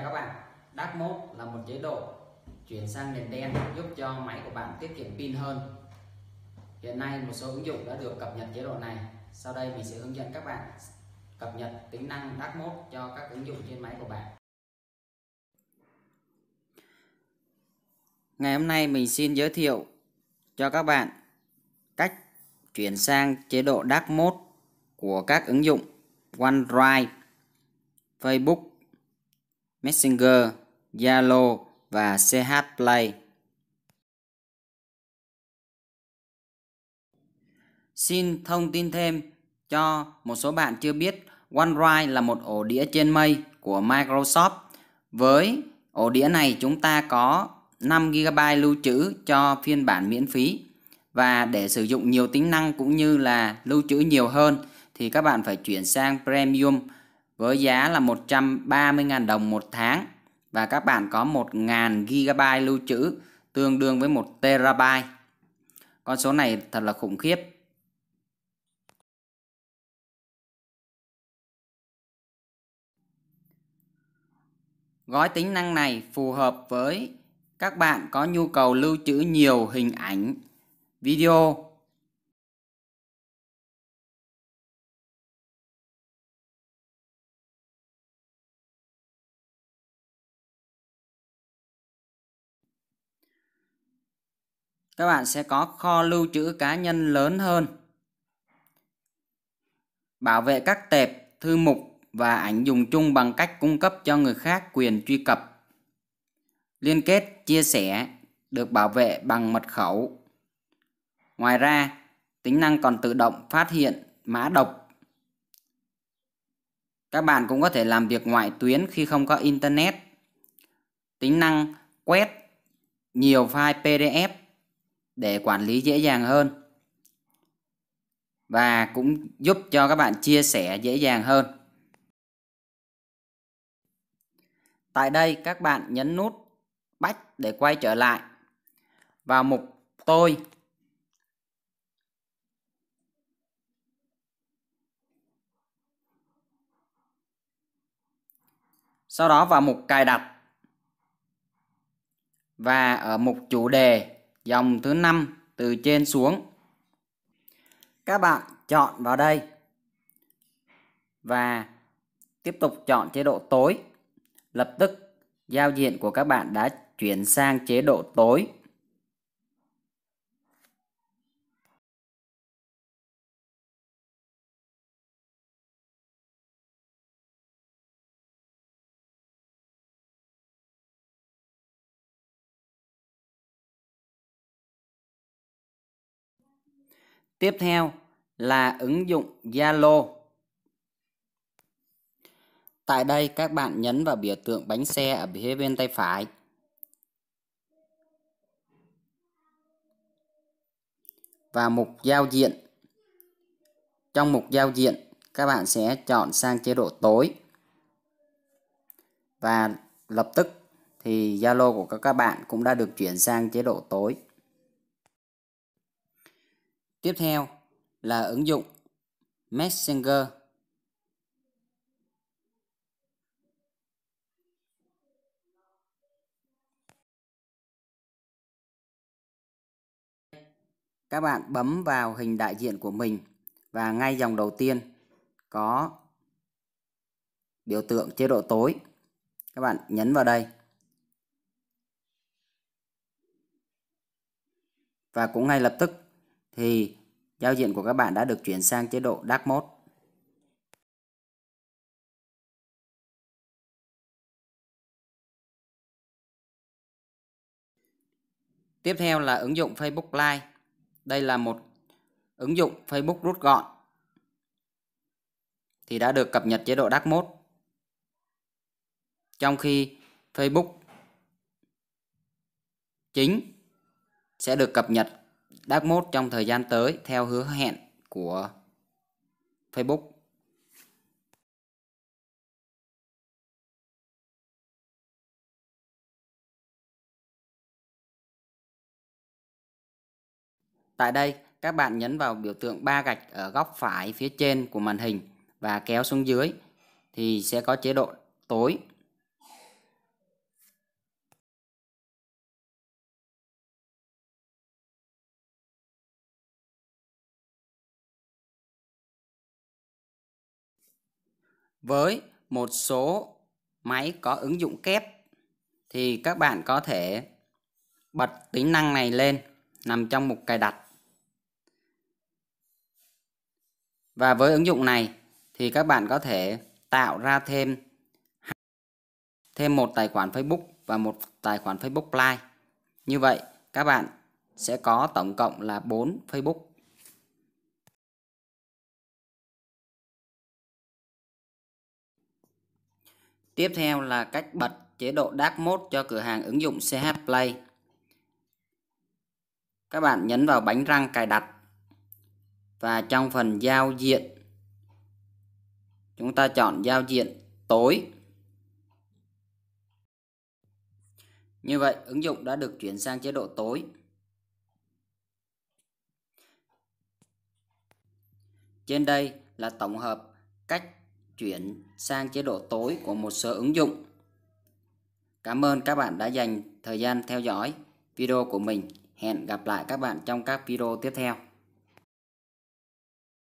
chào các bạn dark mode là một chế độ chuyển sang nền đen giúp cho máy của bạn tiết kiệm pin hơn hiện nay một số ứng dụng đã được cập nhật chế độ này sau đây mình sẽ hướng dẫn các bạn cập nhật tính năng dark mode cho các ứng dụng trên máy của bạn ngày hôm nay mình xin giới thiệu cho các bạn cách chuyển sang chế độ dark mode của các ứng dụng OneDrive, Facebook Messenger, Zalo và CH Play. Xin thông tin thêm cho một số bạn chưa biết OneDrive là một ổ đĩa trên mây của Microsoft. Với ổ đĩa này chúng ta có 5GB lưu trữ cho phiên bản miễn phí và để sử dụng nhiều tính năng cũng như là lưu trữ nhiều hơn thì các bạn phải chuyển sang Premium với giá là 130.000 đồng một tháng và các bạn có 1.000 GB lưu trữ tương đương với 1 terabyte. Con số này thật là khủng khiếp. Gói tính năng này phù hợp với các bạn có nhu cầu lưu trữ nhiều hình ảnh, video các bạn sẽ có kho lưu trữ cá nhân lớn hơn. Bảo vệ các tệp, thư mục và ảnh dùng chung bằng cách cung cấp cho người khác quyền truy cập. Liên kết, chia sẻ được bảo vệ bằng mật khẩu. Ngoài ra, tính năng còn tự động phát hiện mã độc. Các bạn cũng có thể làm việc ngoại tuyến khi không có Internet. Tính năng quét nhiều file PDF để quản lý dễ dàng hơn và cũng giúp cho các bạn chia sẻ dễ dàng hơn. Tại đây các bạn nhấn nút Back để quay trở lại vào mục Tôi. Sau đó vào mục Cài đặt và ở mục Chủ đề dòng thứ 5 từ trên xuống. Các bạn chọn vào đây và tiếp tục chọn chế độ tối. Lập tức giao diện của các bạn đã chuyển sang chế độ tối Tiếp theo là ứng dụng Zalo. Tại đây các bạn nhấn vào biểu tượng bánh xe ở phía bên tay phải. Và mục giao diện. Trong mục giao diện, các bạn sẽ chọn sang chế độ tối. Và lập tức thì Zalo của các bạn cũng đã được chuyển sang chế độ tối. Tiếp theo là ứng dụng Messenger. Các bạn bấm vào hình đại diện của mình và ngay dòng đầu tiên có biểu tượng chế độ tối. Các bạn nhấn vào đây. Và cũng ngay lập tức thì Giao diện của các bạn đã được chuyển sang chế độ Dark Mode. Tiếp theo là ứng dụng Facebook Live. Đây là một ứng dụng Facebook rút gọn thì đã được cập nhật chế độ Dark Mode. Trong khi Facebook chính sẽ được cập nhật Dark Mode trong thời gian tới theo hứa hẹn của Facebook. Tại đây, các bạn nhấn vào biểu tượng ba gạch ở góc phải phía trên của màn hình và kéo xuống dưới thì sẽ có chế độ tối với một số máy có ứng dụng kép thì các bạn có thể bật tính năng này lên nằm trong mục cài đặt và với ứng dụng này thì các bạn có thể tạo ra thêm thêm một tài khoản Facebook và một tài khoản Facebook Live như vậy các bạn sẽ có tổng cộng là 4 Facebook Tiếp theo là cách bật chế độ Dark Mode cho cửa hàng ứng dụng CH Play. Các bạn nhấn vào bánh răng cài đặt và trong phần giao diện chúng ta chọn giao diện tối. Như vậy ứng dụng đã được chuyển sang chế độ tối. Trên đây là tổng hợp cách chuyển sang chế độ tối của một số ứng dụng. Cảm ơn các bạn đã dành thời gian theo dõi video của mình. Hẹn gặp lại các bạn trong các video tiếp theo.